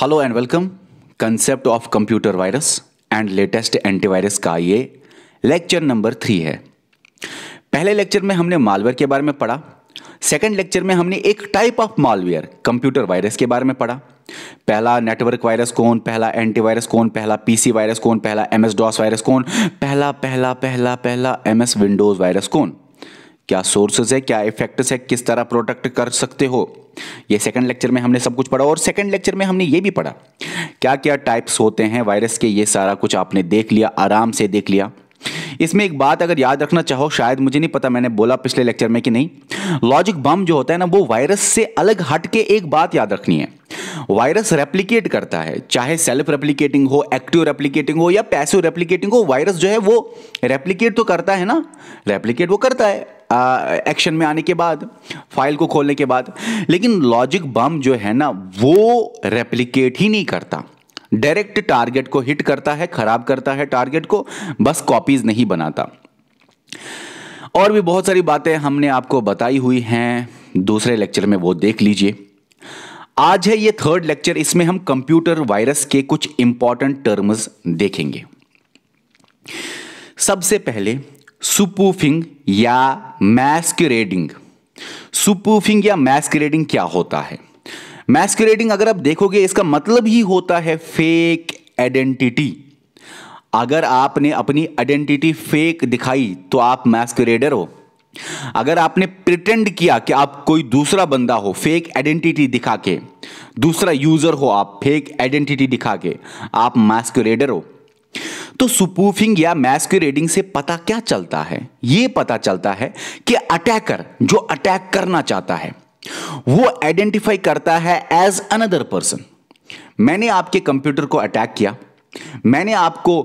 hello and welcome concept of computer virus and latest antivirus का ये lecture number three है पहले lecture में हमने मालवेयर के बारे में पढ़ा सेकेंड लेक्चर में हमने एक type of malware computer virus के बारे में पढ़ा पहला नेटवर्क वायरस कौन पहला एंटीवायरस कौन पहला पीसी वायरस कौन पहला एमएस डॉस वायरस कौन पहला पहला पहला पहला एमएस विंडोज वायरस कौन क्या सोर्सेज है क्या इफेक्ट्स है किस तरह प्रोटेक्ट कर सकते हो ये सेकंड लेक्चर में हमने सब कुछ पढ़ा और सेकंड लेक्चर में हमने ये भी पढ़ा क्या क्या टाइप्स होते हैं वायरस के ये सारा कुछ आपने देख लिया आराम से देख लिया इसमें एक बात अगर याद रखना चाहो शायद मुझे नहीं पता मैंने बोला पिछले लेक्चर में कि नहीं लॉजिक बम जो होता है ना वो वायरस से अलग हट के एक बात याद रखनी है वायरस रेप्लीकेट करता है चाहे सेल्फ रेप्लीकेटिंग हो एक्टिव रेप्लीकेटिंग हो या पैसिव रेप्लीकेटिंग हो वायरस जो है वो रेप्लीकेट तो करता है ना रेप्लीकेट वो करता है एक्शन में आने के बाद फाइल को खोलने के बाद लेकिन लॉजिक बम जो है ना वो रेप्लिकेट ही नहीं करता डायरेक्ट टारगेट को हिट करता है खराब करता है टारगेट को बस कॉपीज नहीं बनाता और भी बहुत सारी बातें हमने आपको बताई हुई हैं दूसरे लेक्चर में वो देख लीजिए आज है ये थर्ड लेक्चर इसमें हम कंप्यूटर वायरस के कुछ इंपॉर्टेंट टर्म्स देखेंगे सबसे पहले सुपूफिंग या मैस्क्यूरेटिंग सुपूफिंग या मैस्क्यूरेटिंग क्या होता है मैस्क्यूरेटिंग अगर आप देखोगे इसका मतलब ही होता है फेक आइडेंटिटी अगर आपने अपनी आइडेंटिटी फेक दिखाई तो आप मैस्क्यूरेडर हो अगर आपने प्रिटेंड किया कि आप कोई दूसरा बंदा हो फेक आइडेंटिटी दिखा के दूसरा यूजर हो आप फेक आइडेंटिटी दिखा के आप मैस्क्यूरेडर हो तो सुपूफिंग या मैस्क्यूरेडिंग से पता क्या चलता है यह पता चलता है कि अटैकर जो अटैक करना चाहता है वो आइडेंटिफाई करता है एज अनदर पर्सन मैंने आपके कंप्यूटर को अटैक किया मैंने आपको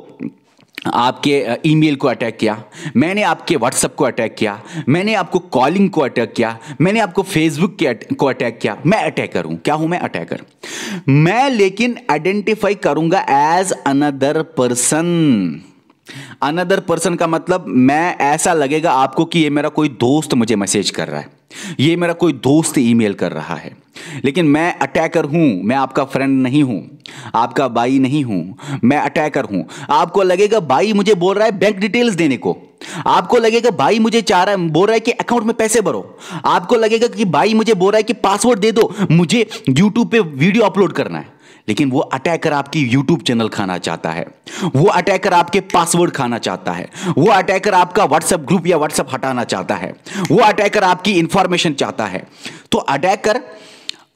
आपके ईमेल को अटैक किया मैंने आपके व्हाट्सअप को अटैक किया मैंने आपको कॉलिंग को अटैक किया मैंने आपको फेसबुक के को अटैक किया मैं अटैकर हूं क्या हूं मैं अटैकर मैं लेकिन आइडेंटिफाई करूंगा as another person another person का मतलब मैं ऐसा लगेगा आपको कि ये मेरा कोई दोस्त मुझे मैसेज कर रहा है ये मेरा कोई दोस्त ईमेल कर रहा है लेकिन मैं अटैकर हूं मैं आपका फ्रेंड नहीं हूं आपका बाई नहीं हूं मैं अटैकर हूं आपको लगेगा बाई मुझे बोल रहा है बैंक डिटेल्स देने को आपको लगेगा भाई मुझे चाह रहा है बोल रहा है कि अकाउंट में पैसे भरो आपको लगेगा कि भाई मुझे बोल रहा है कि पासवर्ड दे दो मुझे यूट्यूब पे वीडियो अपलोड करना है लेकिन वो अटैकर आपकी यूट्यूब चैनल खाना चाहता है वो अटैकर आपके पासवर्ड खाना चाहता है वो अटैकर आपका व्हाट्सएप ग्रुप या व्हाट्सएप हटाना चाहता है वो अटैकर आपकी इंफॉर्मेशन चाहता है तो अटैकर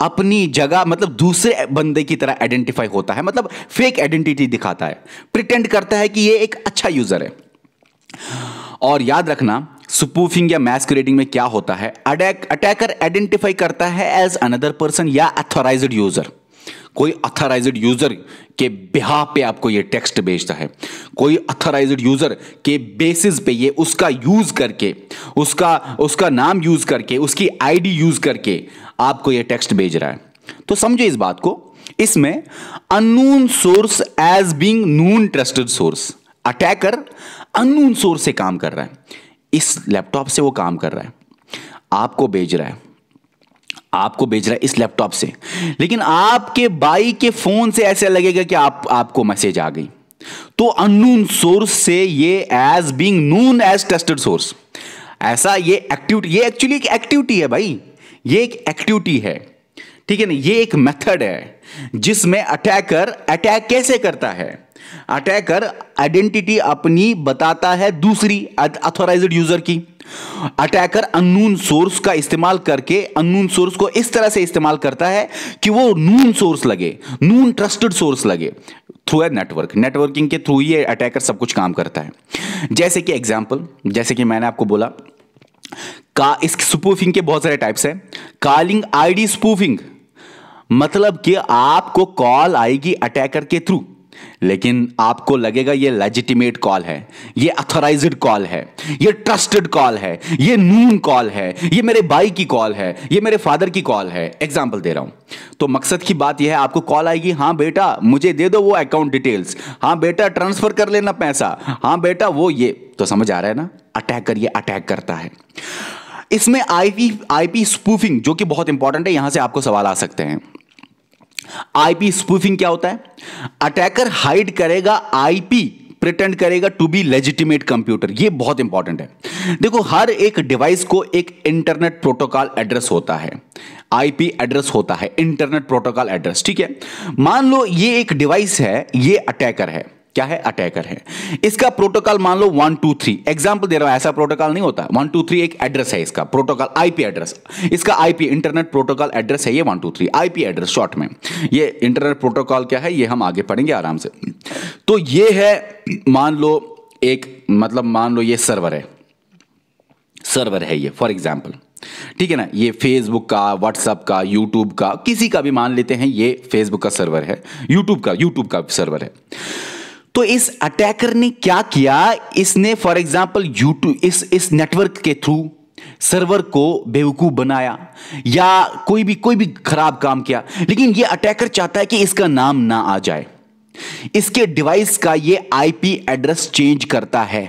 अपनी जगह मतलब दूसरे बंदे की तरह आइडेंटिफाई होता है मतलब फेक आइडेंटिटी दिखाता है प्रिटेंड करता है कि ये एक अच्छा यूजर है और याद रखना सुपूफिंग या मैस क्रिएटिंग में क्या होता है अटैकर आइडेंटिफाई करता है एज अनदर पर्सन या अथोराइज यूजर कोई अथराइज्ड यूजर के बिहा पे आपको ये टेक्स्ट भेजता है कोई अथराइज्ड यूजर के बेसिस पे ये उसका यूज करके उसका उसका नाम यूज करके उसकी आईडी यूज करके आपको ये टेक्स्ट भेज रहा है तो समझो इस बात को इसमें unknown source as being known trusted source attacker unknown source से काम कर रहा है इस लैपटॉप से वो काम कर रहा है आपको भेज रहा है आपको भेज रहा है इस लैपटॉप से लेकिन आपके बाई के फोन से ऐसे लगेगा कि आप आपको मैसेज आ गई तो अननून सोर्स से ये as being known as tested source ऐसा ये एक्टिविटी ये एक्चुअली एक एक्टिविटी है भाई ये एक एक्टिविटी है ठीक है ना ये एक मेथड है जिसमें अटैकर अटैक कैसे करता है अटैकर आइडेंटिटी अपनी बताता है दूसरी अथोराइज्ड यूजर की अटैकर अनून सोर्स का इस्तेमाल करके अनून सोर्स को इस तरह से इस्तेमाल करता है कि वो नून सोर्स लगे नून ट्रस्टेड सोर्स लगे थ्रू ए नेटवर्क नेटवर्किंग के थ्रू ही अटैकर सब कुछ काम करता है जैसे कि एग्जाम्पल जैसे कि मैंने आपको बोला का इस स्पूफिंग के बहुत सारे टाइप्स हैं कॉलिंग आईडी स्पूफिंग मतलब कि आपको कॉल आएगी अटैकर के थ्रू लेकिन आपको लगेगा ये लेजिटिमेट कॉल है ये अथोराइज कॉल है ये ट्रस्टेड कॉल है ये नून कॉल है ये मेरे भाई की कॉल है ये मेरे फादर की कॉल है एग्जाम्पल दे रहा हूं तो मकसद की बात यह है आपको कॉल आएगी हाँ बेटा मुझे दे दो वो अकाउंट डिटेल्स हाँ बेटा ट्रांसफर कर लेना पैसा हाँ बेटा वो ये तो समझ आ रहा है ना अटैकर ये अटैक करता है इसमें आईपी आईपी स्पूफिंग जो कि बहुत इंपॉर्टेंट है यहां से आपको सवाल आ सकते हैं आईपी स्पूफिंग क्या होता है अटैकर हाइड करेगा आईपी प्रिटेंड करेगा टू बी लेजिटिमेट कंप्यूटर ये बहुत इंपॉर्टेंट है देखो हर एक डिवाइस को एक इंटरनेट प्रोटोकॉल एड्रेस होता है आईपी एड्रेस होता है इंटरनेट प्रोटोकॉल एड्रेस ठीक है मान लो ये एक डिवाइस है ये अटैकर है क्या है अटैकर है इसका प्रोटोकॉल मान लो वन टू थ्री एग्जाम्पल दे रहा हूं ऐसा प्रोटोकॉल नहीं होता वन टू थ्री एक एड्रेस है इसका प्रोटोकॉल आईपी एड्रेस इसका आईपी इंटरनेट प्रोटोकॉल एड्रेस है ये one two three IP address short में ये इंटरनेट प्रोटोकॉल क्या है ये हम आगे पढ़ेंगे आराम से तो ये है मान लो एक मतलब मान लो ये सर्वर है सर्वर है ये फॉर एग्जाम्पल ठीक है ना ये फेसबुक का व्हाट्सअप का यूट्यूब का किसी का भी मान लेते हैं ये फेसबुक का सर्वर है यूट्यूब का यूट्यूब का सर्वर है तो इस अटैकर ने क्या किया इसने फॉर एग्जाम्पल यूट्यूब इस इस नेटवर्क के थ्रू सर्वर को बेवकूफ बनाया या कोई भी कोई भी खराब काम किया लेकिन ये अटैकर चाहता है कि इसका नाम ना आ जाए इसके डिवाइस का ये आईपी एड्रेस चेंज करता है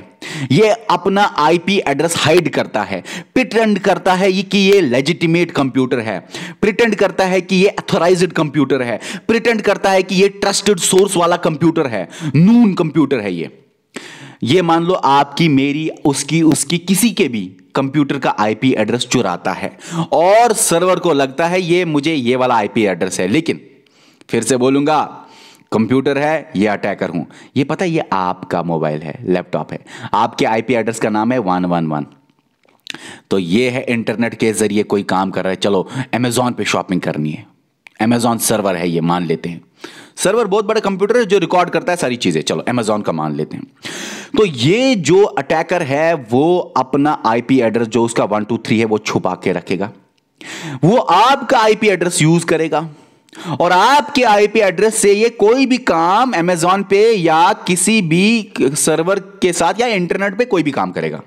ये अपना आईपी एड्रेस हाइड करता है प्रिटेंड करता है कि ये लेजिटिमेट कंप्यूटर है प्रिटेंड करता है कि ये अथोराइज्ड कंप्यूटर है प्रिटेंड करता है कि ये ट्रस्टेड सोर्स वाला कंप्यूटर है नून कंप्यूटर है ये ये मान लो आपकी मेरी उसकी उसकी किसी के भी कंप्यूटर का आईपी एड्रेस चुराता है और सर्वर को लगता है ये मुझे ये वाला आईपी एड्रेस है लेकिन फिर से बोलूंगा कंप्यूटर है ये अटैकर हूं ये पता है ये आपका मोबाइल है लैपटॉप है आपके आईपी एड्रेस का नाम है वन वन वन तो ये है इंटरनेट के जरिए कोई काम कर रहा है चलो अमेजोन पे शॉपिंग करनी है अमेजोन सर्वर है ये मान लेते हैं सर्वर बहुत बड़ा कंप्यूटर है जो रिकॉर्ड करता है सारी चीजें चलो अमेजोन का मान लेते हैं तो ये जो अटैकर है वो अपना आईपी एड्रेस जो उसका वन टू थ्री है वो छुपा के रखेगा वो आपका आईपी एड्रेस यूज करेगा और आपके आईपी एड्रेस से ये कोई भी काम अमेजॉन पे या किसी भी सर्वर के साथ या इंटरनेट पे कोई भी काम करेगा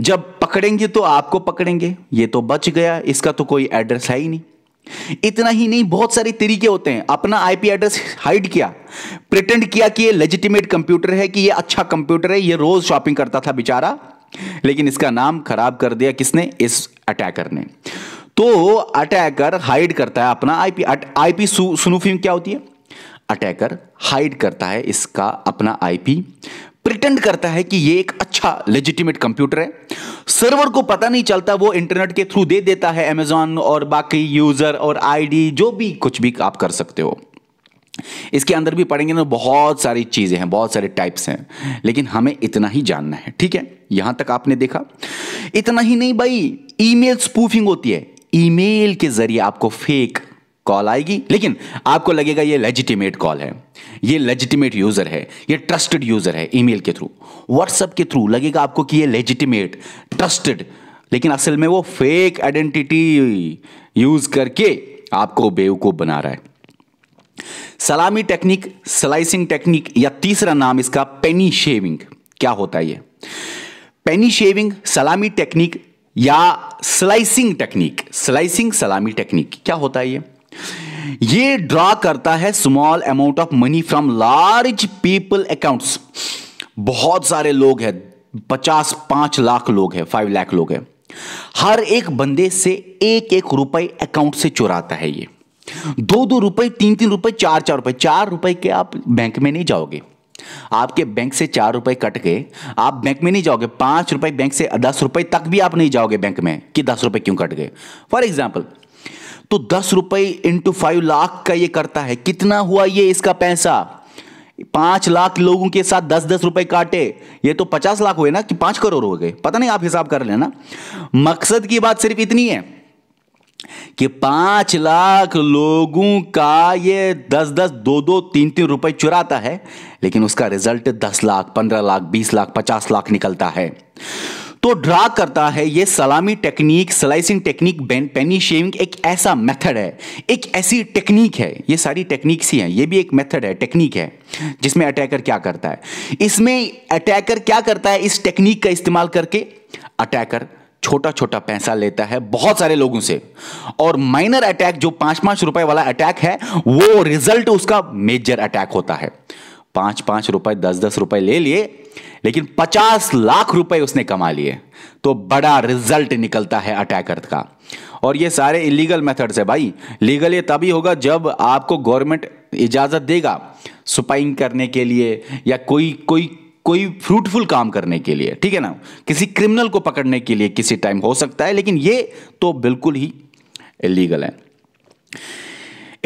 जब पकड़ेंगे तो आपको पकड़ेंगे ये तो बच गया इसका तो कोई एड्रेस है ही नहीं इतना ही नहीं बहुत सारे तरीके होते हैं अपना आईपी एड्रेस हाइड किया प्रिटेंड किया कि ये लेजिटिमेट कंप्यूटर है कि ये अच्छा कंप्यूटर है ये रोज शॉपिंग करता था बेचारा लेकिन इसका नाम खराब कर दिया किसने इस अटैकर ने तो अटैकर हाइड करता है अपना आईपी आईपी सु, क्या होती है अटैकर हाइड करता है इसका अपना आईपी प्रिटेंड करता है कि ये एक अच्छा लेजिटिमेट कंप्यूटर है सर्वर को पता नहीं चलता वो इंटरनेट के थ्रू दे देता है अमेजॉन और बाकी यूजर और आईडी जो भी कुछ भी आप कर सकते हो इसके अंदर भी पढ़ेंगे ना बहुत सारी चीज़ें हैं बहुत सारे टाइप्स हैं लेकिन हमें इतना ही जानना है ठीक है यहां तक आपने देखा इतना ही नहीं भाई ईमेल स्पूफिंग होती है ईमेल के जरिए आपको फेक कॉल आएगी लेकिन आपको लगेगा ये लेजिटिमेट कॉल है ये लेजिटिमेट यूजर है ये ट्रस्टेड यूजर है ईमेल के थ्रू व्हाट्सएप के थ्रू लगेगा आपको कि ये लेजिटिमेट ट्रस्टेड लेकिन असल में वो फेक आइडेंटिटी यूज करके आपको बेवकूफ बना रहा है सलामी टेक्निक स्लाइसिंग टेक्निक या तीसरा नाम इसका पेनी शेविंग क्या होता है ये पेनी शेविंग सलामी टेक्निक या slicing technique slicing salami technique क्या होता है ये ये ड्रा करता है small amount of money from large people accounts बहुत सारे लोग हैं पचास पांच लाख लोग हैं फाइव लाख लोग हैं हर एक बंदे से एक एक रुपए अकाउंट से चुराता है ये दो दो रुपए तीन तीन रुपए चार चार रुपए चार रुपए के आप बैंक में नहीं जाओगे आपके बैंक से चार रुपए कट गए आप बैंक में नहीं जाओगे पांच रुपए बैंक से दस रुपए तक भी आप नहीं जाओगे बैंक में कि दस रुपए क्यों कट गए फॉर एग्जाम्पल तो दस रुपए इंटू फाइव लाख का ये करता है कितना हुआ ये इसका पैसा पांच लाख लोगों के साथ दस दस रुपए काटे ये तो पचास लाख हुए ना कि पांच करोड़ हो गए पता नहीं आप हिसाब कर लेना मकसद की बात सिर्फ इतनी है कि पांच लाख लोगों का ये दस दस दो दो तीन तीन रुपए चुराता है लेकिन उसका रिजल्ट दस लाख पंद्रह लाख बीस लाख पचास लाख निकलता है तो ड्रा करता है ये salami technique slicing technique penny shaving एक ऐसा मेथड है एक ऐसी टेक्निक है ये सारी टेक्निक्स ही हैं ये भी एक मेथड है टेक्निक है जिसमें अटैकर क्या करता है इसमें अटैकर क्या करता है इस टेक्निक का इस्तेमाल करके अटैकर छोटा छोटा पैसा लेता है बहुत सारे लोगों से और माइनर अटैक जो पांच पांच रुपए वाला अटैक है वो रिजल्ट उसका मेजर अटैक होता है पांच पांच रुपए दस दस रुपए ले लिए लेकिन पचास लाख रुपए उसने कमा लिए तो बड़ा रिजल्ट निकलता है अटैकर का और ये सारे इलीगल मेथड्स है भाई लीगल ये तभी होगा जब आपको गवर्नमेंट इजाज़त देगा सुपाइंग करने के लिए या कोई कोई कोई फ्रूटफुल काम करने के लिए ठीक है ना किसी क्रिमिनल को पकड़ने के लिए किसी टाइम हो सकता है लेकिन ये तो बिल्कुल ही इलीगल है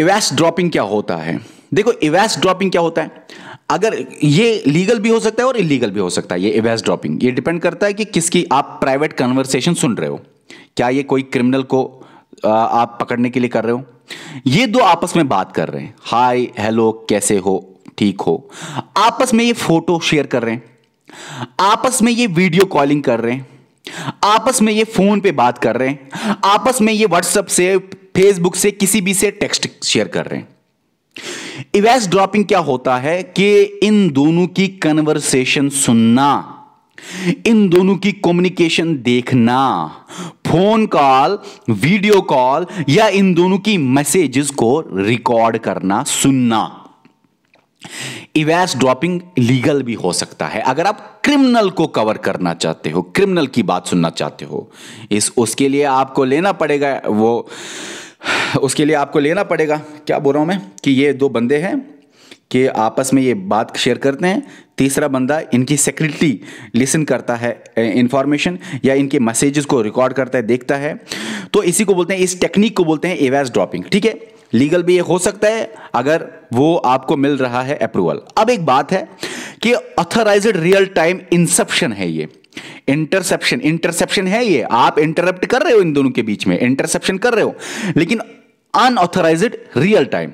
इवेस्ट ड्रॉपिंग क्या होता है देखो इवैस ड्रॉपिंग क्या होता है अगर ये लीगल भी हो सकता है और इलीगल भी हो सकता है ये इवेस्ट ड्रॉपिंग ये डिपेंड करता है कि किसकी आप प्राइवेट कन्वर्सेशन सुन रहे हो क्या ये कोई क्रिमिनल को आप पकड़ने के लिए कर रहे हो ये दो आपस में बात कर रहे हैं हाय हेलो कैसे हो ठीक हो आपस में ये फोटो शेयर कर रहे हैं आपस में ये वीडियो कॉलिंग कर रहे हैं आपस में ये फोन पे बात कर रहे हैं आपस में ये व्हाट्सएप से फेसबुक से किसी भी से टेक्स्ट शेयर कर रहे हैं इवेस ड्रॉपिंग क्या होता है कि इन दोनों की कन्वर्सेशन सुनना इन दोनों की कम्युनिकेशन देखना फोन कॉल वीडियो कॉल या इन दोनों की मैसेजेस को रिकॉर्ड करना सुनना इवैस ड्रॉपिंग लीगल भी हो सकता है अगर आप क्रिमिनल को कवर करना चाहते हो क्रिमिनल की बात सुनना चाहते हो इस उसके लिए आपको लेना पड़ेगा वो उसके लिए आपको लेना पड़ेगा क्या बोल रहा हूं मैं कि ये दो बंदे हैं कि आपस में ये बात शेयर करते हैं तीसरा बंदा इनकी सेक्रेटरी लिसन करता है इंफॉर्मेशन या इनके मैसेजेस को रिकॉर्ड करता है देखता है तो इसी को बोलते हैं इस टेक्निक को बोलते हैं एवैस ड्रॉपिंग ठीक है लीगल भी ये हो सकता है अगर वो आपको मिल रहा है अप्रूवल अब एक बात है कि ऑथराइज्ड रियल टाइम इंसेप्शन है ये इंटरसेप्शन इंटरसेप्शन है ये आप इंटरप्ट कर रहे हो इन दोनों के बीच में इंटरसेप्शन कर रहे हो लेकिन अनऑथराइज्ड रियल टाइम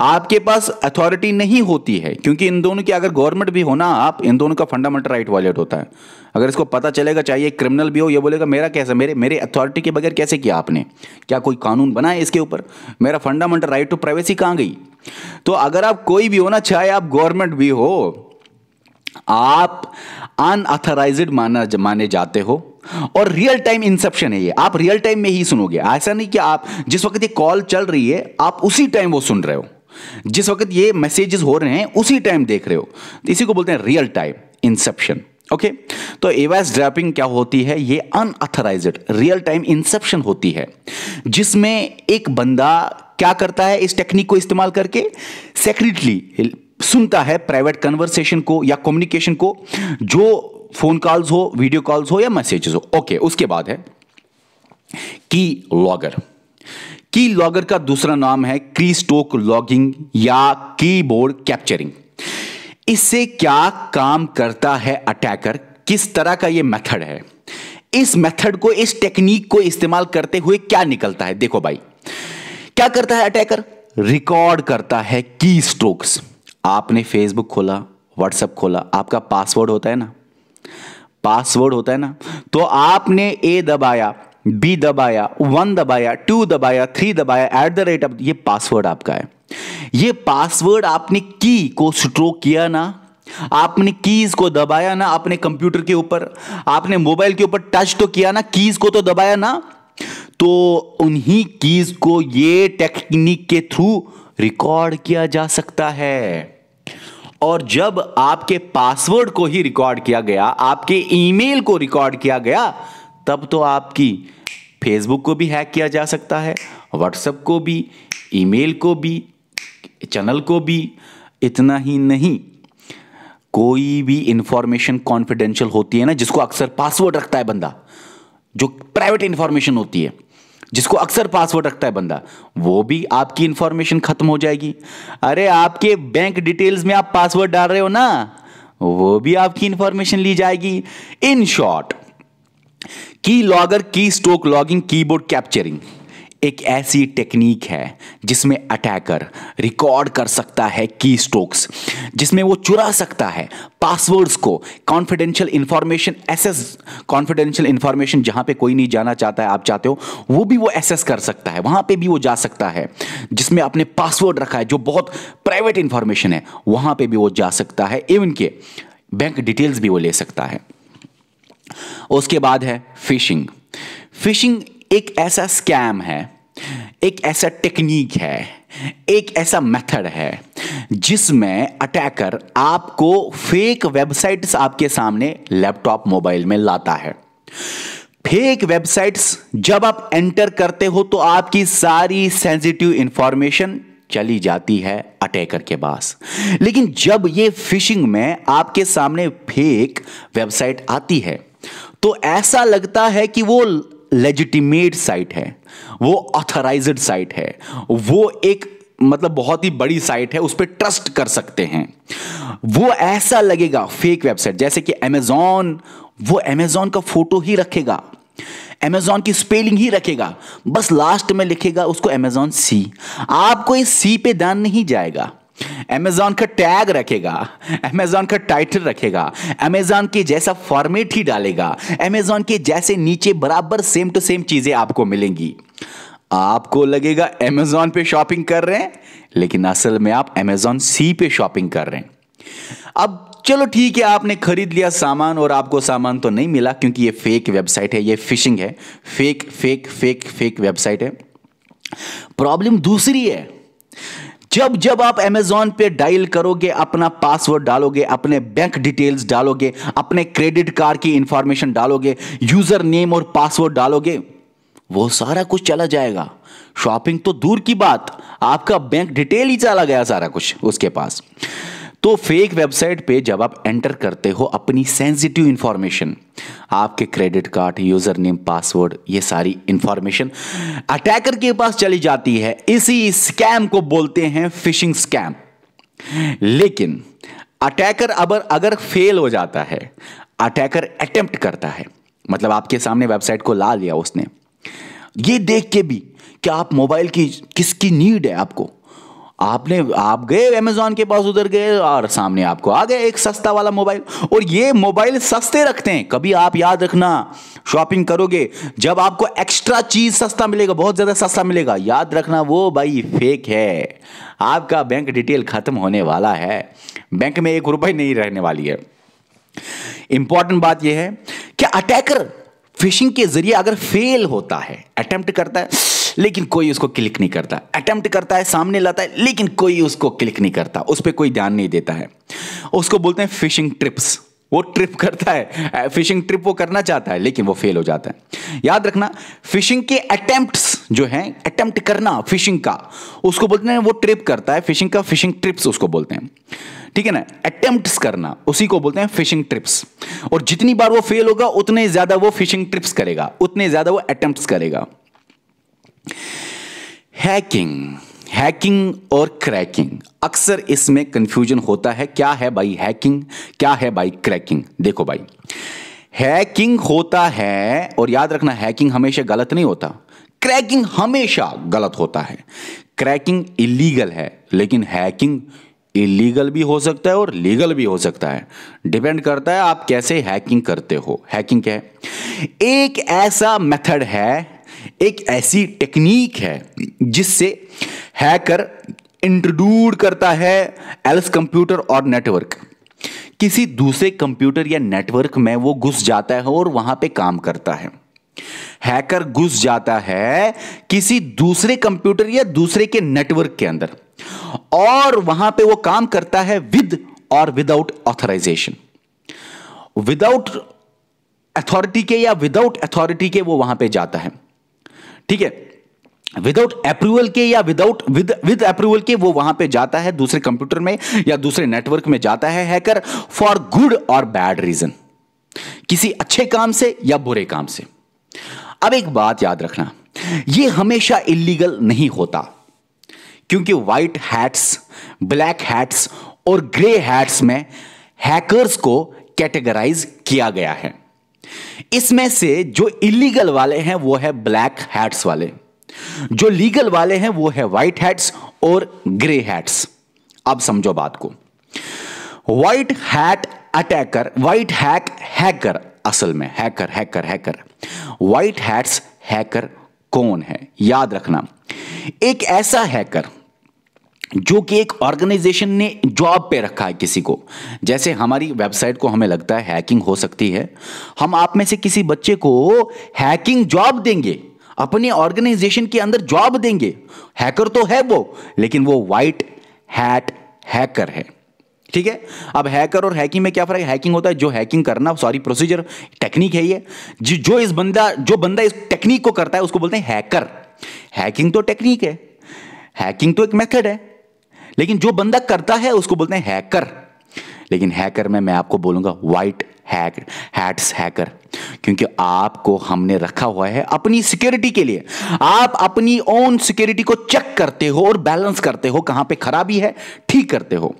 आपके पास अथॉरिटी नहीं होती है क्योंकि इन दोनों की अगर गवर्नमेंट भी हो ना आप इन दोनों का फंडामेंटल राइट वॉलेट होता है अगर इसको पता चलेगा चाहिए क्रिमिनल भी हो ये बोलेगा मेरा कैसे मेरे मेरे अथॉरिटी के बगैर कैसे किया आपने क्या कोई कानून बना है इसके ऊपर मेरा फंडामेंटल राइट टू प्राइवेसी कहां गई तो अगर आप कोई भी हो ना चाहे आप गवर्नमेंट भी हो आप अनऑथराइज माना माने जाते हो और रियल टाइम इंसेप्शन है ये आप रियल टाइम में ही सुनोगे ऐसा नहीं कि आप जिस वक्त ये कॉल चल रही है आप उसी टाइम वो सुन रहे हो जिस वक्त ये मैसेजेस हो रहे हैं उसी टाइम देख रहे हो तो इसी को बोलते हैं रियल टाइम इंसेप्शन ओके तो एवास ड्रैपिंग क्या होती है ये अनऑथराइज्ड रियल टाइम इंसेप्शन होती है जिसमें एक बंदा क्या करता है इस टेक्निक को इस्तेमाल करके सेक्रेटली सुनता है प्राइवेट कन्वर्सेशन को या कम्युनिकेशन को जो फोन कॉल्स हो वीडियो कॉल्स हो या मैसेजेस हो ओके उसके बाद है की लॉगर की लॉगर का दूसरा नाम है की स्टोक लॉगिंग या कीबोर्ड कैप्चरिंग इससे क्या काम करता है अटैकर किस तरह का ये मेथड है इस मेथड को इस टेक्निक को इस्तेमाल करते हुए क्या निकलता है देखो भाई क्या करता है अटैकर रिकॉर्ड करता है की स्ट्रोक्स आपने फेसबुक खोला व्हाट्सएप खोला आपका पासवर्ड होता है ना पासवर्ड होता है ना तो आपने ए दबाया बी दबाया वन दबाया टू दबाया थ्री दबाया एट द रेट ऑफ ये पासवर्ड आपका है ये पासवर्ड आपने की को स्ट्रोक किया ना आपने कीज को दबाया ना आपने कंप्यूटर के ऊपर आपने मोबाइल के ऊपर टच तो किया ना कीज को तो दबाया ना तो उन्हीं कीज को ये टेक्निक के थ्रू रिकॉर्ड किया जा सकता है और जब आपके पासवर्ड को ही रिकॉर्ड किया गया आपके ईमेल को रिकॉर्ड किया गया तब तो आपकी फेसबुक को भी हैक किया जा सकता है व्हाट्सएप को भी ईमेल को भी चैनल को भी इतना ही नहीं कोई भी इंफॉर्मेशन कॉन्फिडेंशियल होती है ना जिसको अक्सर पासवर्ड रखता है बंदा जो प्राइवेट इंफॉर्मेशन होती है जिसको अक्सर पासवर्ड रखता है बंदा वो भी आपकी इंफॉर्मेशन खत्म हो जाएगी अरे आपके बैंक डिटेल्स में आप पासवर्ड डाल रहे हो ना वो भी आपकी इंफॉर्मेशन ली जाएगी in short key logger key stroke logging keyboard capturing एक ऐसी टेक्निक है जिसमें अटैकर रिकॉर्ड कर सकता है की स्ट्रोक्स जिसमें वो चुरा सकता है पासवर्ड्स को confidential information access confidential information जहां पे कोई नहीं जाना चाहता है आप चाहते हो वो भी वो एसेस कर सकता है वहां पे भी वो जा सकता है जिसमें आपने पासवर्ड रखा है जो बहुत प्राइवेट इंफॉर्मेशन है वहां पे भी वो जा सकता है इवन के बैंक डिटेल्स भी वो ले सकता है उसके बाद है फिशिंग फिशिंग एक ऐसा स्कैम है एक ऐसा टेक्निक है एक ऐसा मेथड है जिसमें अटैकर आपको फेक वेबसाइट्स आपके सामने लैपटॉप मोबाइल में लाता है फेक वेबसाइट्स जब आप एंटर करते हो तो आपकी सारी सेंसिटिव इंफॉर्मेशन चली जाती है अटैकर के पास लेकिन जब ये फिशिंग में आपके सामने फेक वेबसाइट आती है तो ऐसा लगता है कि वो लेजिटिमेट साइट है वो ऑथराइज्ड साइट है वो एक मतलब बहुत ही बड़ी साइट है उस पर ट्रस्ट कर सकते हैं वो ऐसा लगेगा फेक वेबसाइट जैसे कि अमेजॉन वो अमेजॉन का फोटो ही रखेगा अमेजॉन की स्पेलिंग ही रखेगा बस लास्ट में लिखेगा उसको अमेजॉन सी आपको इस सी पे ध्यान नहीं जाएगा अमेजॉन का टैग रखेगा अमेजॉन का टाइटल रखेगा अमेजॉन के जैसा फॉर्मेट ही डालेगा अमेजॉन के जैसे नीचे बराबर सेम टू सेम चीजें आपको मिलेंगी आपको लगेगा अमेजॉन पे शॉपिंग कर रहे हैं लेकिन असल में आप अमेजॉन सी पे शॉपिंग कर रहे हैं अब चलो ठीक है आपने खरीद लिया सामान और आपको सामान तो नहीं मिला क्योंकि ये फेक वेबसाइट है ये फिशिंग है fake fake fake fake website है प्रॉब्लम दूसरी है जब जब आप अमेजोन पे डायल करोगे अपना पासवर्ड डालोगे अपने बैंक डिटेल्स डालोगे अपने क्रेडिट कार्ड की इंफॉर्मेशन डालोगे यूजर नेम और पासवर्ड डालोगे वो सारा कुछ चला जाएगा शॉपिंग तो दूर की बात आपका बैंक डिटेल ही चला गया सारा कुछ उसके पास तो फेक वेबसाइट पे जब आप एंटर करते हो अपनी सेंसिटिव इंफॉर्मेशन आपके credit card user name password ये सारी इंफॉर्मेशन अटैकर के पास चली जाती है इसी स्कैम को बोलते हैं फिशिंग स्कैम लेकिन अटैकर अगर अगर फेल हो जाता है अटैकर अटेम्प्ट करता है मतलब आपके सामने वेबसाइट को ला लिया उसने ये देख के भी क्या आप मोबाइल की किसकी नीड है आपको आपने आप गए अमेजोन के पास उधर गए और सामने आपको आ गया एक सस्ता वाला मोबाइल और ये मोबाइल सस्ते रखते हैं कभी आप याद रखना शॉपिंग करोगे जब आपको एक्स्ट्रा चीज सस्ता मिलेगा बहुत ज्यादा सस्ता मिलेगा याद रखना वो भाई फेक है आपका बैंक डिटेल खत्म होने वाला है बैंक में एक रुपये नहीं रहने वाली है इंपॉर्टेंट बात यह है कि अटैकर फिशिंग के जरिए अगर फेल होता है अटेम्प्ट करता है लेकिन कोई उसको क्लिक नहीं करता अटेम्प्ट करता है सामने लाता है लेकिन कोई उसको क्लिक नहीं करता उस पर कोई ध्यान नहीं देता है उसको बोलते हैं फिशिंग ट्रिप्स वो ट्रिप करता है फिशिंग ट्रिप वो करना चाहता है लेकिन वो फेल हो जाता है याद रखना फिशिंग के अटेम्प्ट्स जो है अटेम्प्ट करना फिशिंग का उसको बोलते हैं वो ट्रिप करता है फिशिंग का फिशिंग ट्रिप्स उसको बोलते हैं ठीक है ना अटैम्प्ट करना उसी को बोलते हैं फिशिंग ट्रिप्स और जितनी बार वो फेल होगा उतने ज़्यादा वो फिशिंग ट्रिप्स करेगा उतने ज़्यादा वो अटेम्प्ट करेगा हैकिंग हैकिंग और क्रैकिंग अक्सर इसमें कंफ्यूजन होता है क्या है भाई हैकिंग क्या है भाई क्रैकिंग देखो भाई हैकिंग होता है और याद रखना हैकिंग हमेशा गलत नहीं होता क्रैकिंग हमेशा गलत होता है क्रैकिंग इलीगल है लेकिन हैकिंग इलीगल भी हो सकता है और लीगल भी हो सकता है डिपेंड करता है आप कैसे हैकिंग करते हो हैकिंग क्या है एक ऐसा मेथड है एक ऐसी टेक्निक है जिससे हैकर इंट्रोड्यूड करता है एल्स कंप्यूटर और नेटवर्क किसी दूसरे कंप्यूटर या नेटवर्क में वो घुस जाता है और वहां पे काम करता है हैकर घुस जाता है किसी दूसरे कंप्यूटर या दूसरे के नेटवर्क के अंदर और वहां पे वो काम करता है विद और विदाउट ऑथराइजेशन विदाउट अथॉरिटी के या विदाउट अथॉरिटी के वो वहां पे जाता है ठीक है विदाउट अप्रूवल के या विदाउट विद विद अप्रूवल के वो वहां पे जाता है दूसरे कंप्यूटर में या दूसरे नेटवर्क में जाता है हैकर फॉर गुड और बैड रीजन किसी अच्छे काम से या बुरे काम से अब एक बात याद रखना ये हमेशा इलीगल नहीं होता क्योंकि व्हाइट हैट्स ब्लैक हैट्स और ग्रे हैट्स में हैकर्स को कैटेगराइज किया गया है इसमें से जो इलीगल वाले हैं वो है ब्लैक हैट्स वाले जो लीगल वाले हैं वो है व्हाइट हैट्स और ग्रे हैट्स अब समझो बात को white hat attacker white hack hacker असल में hacker hacker hacker white hats hacker कौन है याद रखना एक ऐसा हैकर जो कि एक ऑर्गेनाइजेशन ने जॉब पे रखा है किसी को जैसे हमारी वेबसाइट को हमें लगता है हैकिंग हो सकती है हम आप में से किसी बच्चे को हैकिंग जॉब देंगे अपने ऑर्गेनाइजेशन के अंदर जॉब देंगे हैकर तो है वो लेकिन वो वाइट हैट हैकर है ठीक है अब हैकर और हैकिंग में क्या फर्क है हैकिंग होता है जो हैकिंग करना सॉरी प्रोसीजर टेक्निक है ये जो इस बंदा जो बंदा इस टेक्निक को करता है उसको बोलते हैं हैकर हैकिंग तो टेक्निक है हैकिंग तो एक मेथड है लेकिन जो बंदा करता है उसको बोलते हैं हैकर लेकिन हैकर में मैं आपको बोलूंगा वाइट हैक हैट्स हैकर क्योंकि आपको हमने रखा हुआ है अपनी सिक्योरिटी के लिए आप अपनी ओन सिक्योरिटी को चेक करते हो और बैलेंस करते हो कहां पे खराबी है ठीक करते हो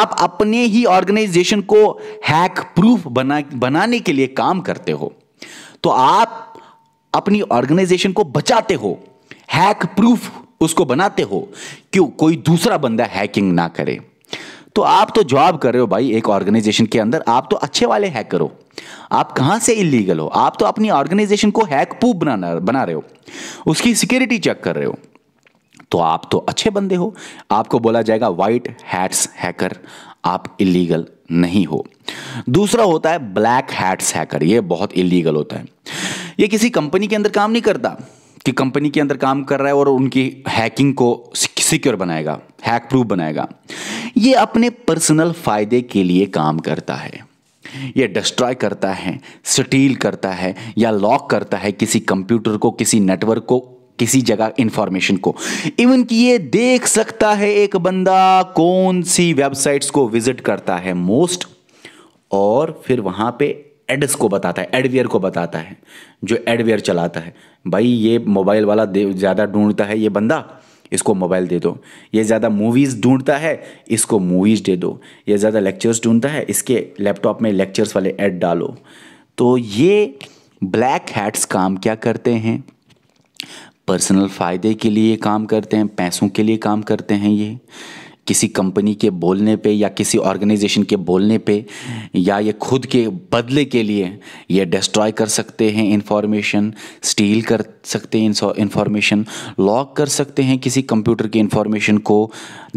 आप अपने ही ऑर्गेनाइजेशन को हैक प्रूफ बना बनाने के लिए काम करते हो तो आप अपनी ऑर्गेनाइजेशन को बचाते हो हैक प्रूफ उसको बनाते हो क्यों कोई दूसरा बंदा हैकिंग ना करे तो आप तो जॉब कर रहे हो भाई एक ऑर्गेनाइजेशन के अंदर आप तो अच्छे वाले हैकर हो आप कहां से इलीगल हो आप तो अपनी ऑर्गेनाइजेशन को हैक पूप बनाना बना रहे हो उसकी सिक्योरिटी चेक कर रहे हो तो आप तो अच्छे बंदे हो आपको बोला जाएगा वाइट हैट्स हैकर आप इलीगल नहीं हो दूसरा होता है ब्लैक हैट्स हैकर ये बहुत इलीगल होता है ये किसी कंपनी के अंदर काम नहीं करता उसकी कंपनी के अंदर काम कर रहा है और उनकी हैकिंग को सिक्योर बनाएगा हैक प्रूफ बनाएगा ये अपने पर्सनल फायदे के लिए काम करता है ये डिस्ट्रॉय करता है स्टील करता है या लॉक करता है किसी कंप्यूटर को किसी नेटवर्क को किसी जगह इंफॉर्मेशन को इवन कि ये देख सकता है एक बंदा कौन सी वेबसाइट्स को विजिट करता है मोस्ट और फिर वहां पे एड्स को बताता है एडवियर को बताता है जो एडवियर चलाता है भाई ये मोबाइल वाला ज़्यादा ढूंढता है ये बंदा इसको मोबाइल दे दो ये ज़्यादा मूवीज़ ढूंढता है इसको मूवीज़ दे दो ये ज़्यादा लेक्चर्स ढूंढता है इसके लैपटॉप में लेक्चर्स वाले ऐड डालो तो ये ब्लैक हैट्स काम क्या करते हैं पर्सनल फ़ायदे के लिए काम करते हैं पैसों के लिए काम करते हैं ये किसी कंपनी के बोलने पे या किसी ऑर्गेनाइजेशन के बोलने पे या ये खुद के बदले के लिए ये डिस्ट्रॉय कर सकते हैं इंफॉर्मेशन स्टील कर सकते हैं इंफॉर्मेशन लॉक कर सकते हैं किसी कंप्यूटर की इंफॉर्मेशन को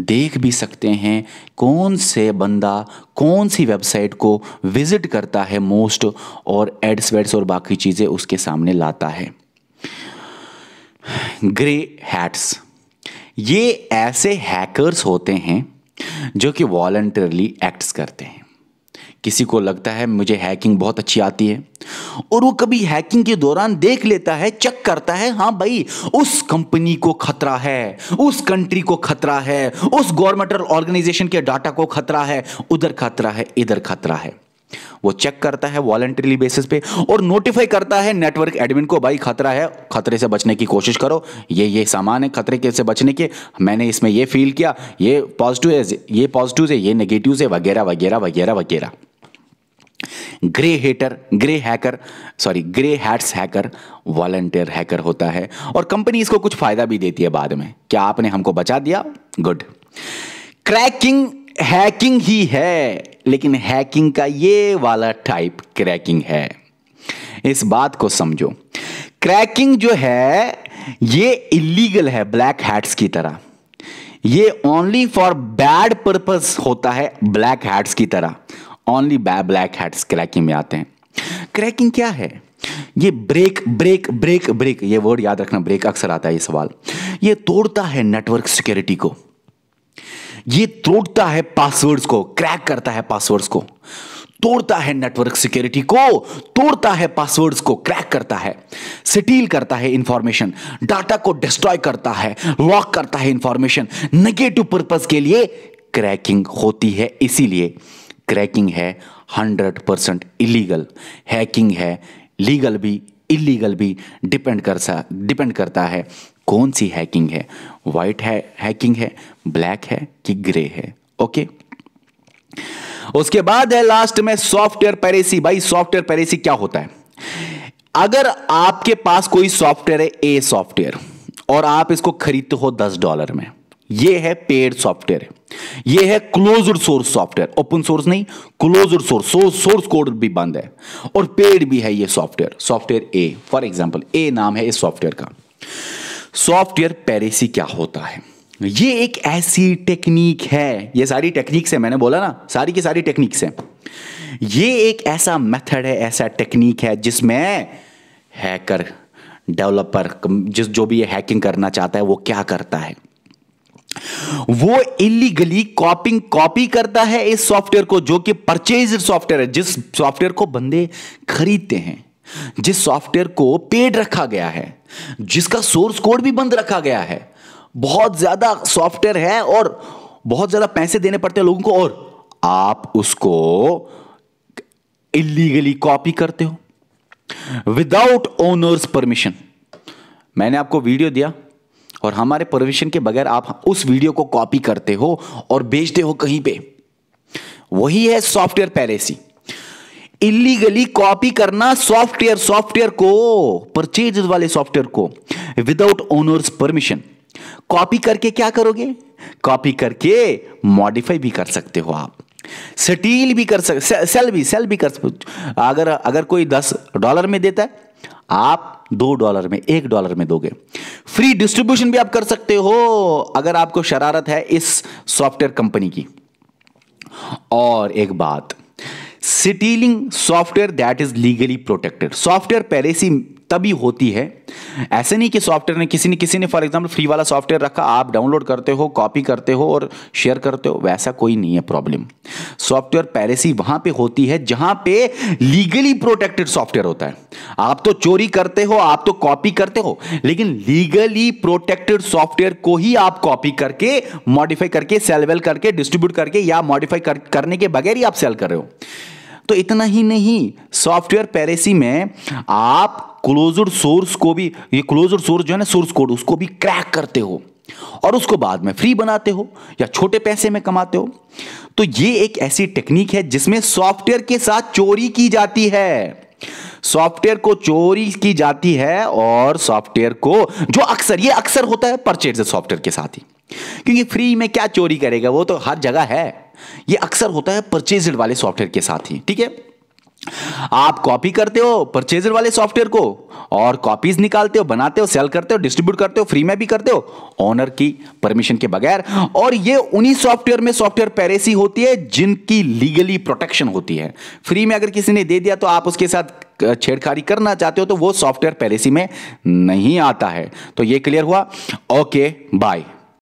देख भी सकते हैं कौन से बंदा कौन सी वेबसाइट को विज़िट करता है मोस्ट और एड्स वेड्स और बाकी चीज़ें उसके सामने लाता है ग्रे हैट्स ये ऐसे हैकर्स होते हैं जो कि वॉल्टरली एक्ट्स करते हैं किसी को लगता है मुझे हैकिंग बहुत अच्छी आती है और वो कभी हैकिंग के दौरान देख लेता है चेक करता है हाँ भाई उस कंपनी को खतरा है उस कंट्री को खतरा है उस गवर्नमेंटल ऑर्गेनाइजेशन के डाटा को खतरा है उधर खतरा है इधर खतरा है वो चेक करता है वॉलेंटरी बेसिस पे और नोटिफाई करता है नेटवर्क एडमिन को भाई खतरा है खतरे से बचने की कोशिश करो ये ये सामान है खतरे के से बचने के मैंने इसमें ये फील किया ये पॉजिटिव है ये पॉजिटिव है ये नेगेटिव है वगैरह वगैरह वगैरह वगैरह grey hater grey hacker sorry grey hats hacker volunteer hacker होता है और कंपनी इसको कुछ फायदा भी देती है बाद में क्या आपने हमको बचा दिया गुड क्रैकिंग हैकिंग ही है लेकिन हैकिंग का ये वाला टाइप क्रैकिंग है इस बात को समझो क्रैकिंग जो है ये इलीगल है ब्लैक हैट्स की तरह ये ओनली फॉर बैड पर्पस होता है ब्लैक हैट्स की तरह only bad black hats cracking में आते हैं क्रैकिंग क्या है ये ब्रेक ब्रेक ब्रेक ब्रेक ये वर्ड याद रखना ब्रेक अक्सर आता है ये सवाल ये तोड़ता है नेटवर्क सिक्योरिटी को ये तोड़ता है पासवर्ड्स को क्रैक करता है पासवर्ड्स को तोड़ता है नेटवर्क सिक्योरिटी को तोड़ता है पासवर्ड्स को क्रैक करता है सिटील करता है इंफॉर्मेशन डाटा को डिस्ट्रॉय करता है लॉक करता है इंफॉर्मेशन नेगेटिव पर्पज के लिए क्रैकिंग होती है इसीलिए क्रैकिंग है 100 परसेंट इलीगल हैकिंग है लीगल भी इलीगल भी डिपेंड कर सा डिपेंड करता है कौन सी हैकिंग है वाइट है हैकिंग है ब्लैक है कि ग्रे है ओके उसके बाद है लास्ट में सॉफ्टवेयर पेरेसी भाई सॉफ्टवेयर पेरेसी क्या होता है अगर आपके पास कोई सॉफ्टवेयर है ए सॉफ्टवेयर और आप इसको खरीदते हो दस डॉलर में ये है पेड सॉफ्टवेयर ये है close source software open source नहीं क्लोज सोर्स सोर्स कोड भी बंद है और पेड भी है ये software software a for example a नाम है इस सॉफ्टवेयर का सॉफ्टवेयर पेरेसी क्या होता है ये एक ऐसी टेक्निक है ये सारी टेक्निक्स है मैंने बोला ना सारी की सारी टेक्निक्स है ये एक ऐसा मेथड है ऐसा टेक्निक है जिसमें हैकर डेवलपर जिस जो भी ये हैकिंग करना चाहता है वो क्या करता है वो इलीगली कॉपिंग कॉपी करता है इस सॉफ्टवेयर को जो कि परचेज सॉफ्टवेयर है जिस सॉफ्टवेयर को बंदे खरीदते हैं जिस सॉफ्टवेयर को पेड रखा गया है जिसका सोर्स कोड भी बंद रखा गया है बहुत ज्यादा सॉफ्टवेयर है और बहुत ज्यादा पैसे देने पड़ते हैं लोगों को और आप उसको इलीगली कॉपी करते हो विदाउट ओनर्स परमिशन मैंने आपको वीडियो दिया और हमारे परमिशन के बगैर आप उस वीडियो को कॉपी करते हो और बेचते हो कहीं पे वही है सॉफ्टवेयर पैरेसी इलीगली कॉपी करना सॉफ्टवेयर सॉफ्टवेयर को परचेज वाले सॉफ्टवेयर को विदाउट ओनर्स परमिशन कॉपी करके क्या करोगे कॉपी करके मॉडिफाई भी कर सकते हो आप सटील भी कर सकते से, सेल भी सेल भी कर सकते अगर अगर कोई दस डॉलर में देता है आप दो डॉलर में एक डॉलर में दोगे फ्री डिस्ट्रीब्यूशन भी आप कर सकते हो अगर आपको शरारत है इस सॉफ्टवेयर कंपनी की और एक बात stealing software that is legally protected software पहले तभी होती है ऐसे नहीं कि सॉफ्टवेयर ने किसी ने किसी ने फॉर एग्जाम्पल फ्री वाला सॉफ्टवेयर रखा आप डाउनलोड करते हो कॉपी करते हो और शेयर करते हो वैसा कोई नहीं है प्रॉब्लम सॉफ्टवेयर पैरेसी वहां पे होती है जहां पे लीगली प्रोटेक्टेड सॉफ्टवेयर होता है आप तो चोरी करते हो आप तो कॉपी करते हो लेकिन लीगली प्रोटेक्टेड सॉफ्टवेयर को ही आप कॉपी करके मॉडिफाई करके सेलवेल करके डिस्ट्रीब्यूट करके या मॉडिफाई कर, करने के बगैर ही आप सेल कर रहे हो तो इतना ही नहीं सॉफ्टवेयर पैरेसी में आप क्लोजर सोर्स को भी ये क्लोजर सोर्स जो है ना सोर्स कोड उसको भी क्रैक करते हो और उसको बाद में फ्री बनाते हो या छोटे पैसे में कमाते हो तो ये एक ऐसी टेक्निक है जिसमें सॉफ्टवेयर के साथ चोरी की जाती है सॉफ्टवेयर को चोरी की जाती है और सॉफ्टवेयर को जो अक्सर ये अक्सर होता है परचेज सॉफ्टवेयर के साथ ही क्योंकि फ्री में क्या चोरी करेगा वो तो हर जगह है ये अक्सर होता है परचेजड वाले सॉफ्टवेयर के साथ ही ठीक है आप कॉपी करते हो परचेजर वाले सॉफ्टवेयर को और कॉपीज निकालते हो बनाते हो सेल करते हो डिस्ट्रीब्यूट करते हो फ्री में भी करते हो ओनर की परमिशन के बगैर और ये उन्हीं सॉफ्टवेयर में सॉफ्टवेयर पेरेसी होती है जिनकी लीगली प्रोटेक्शन होती है फ्री में अगर किसी ने दे दिया तो आप उसके साथ छेड़खानी करना चाहते हो तो वो सॉफ्टवेयर पेरेसी में नहीं आता है तो ये क्लियर हुआ ओके बाय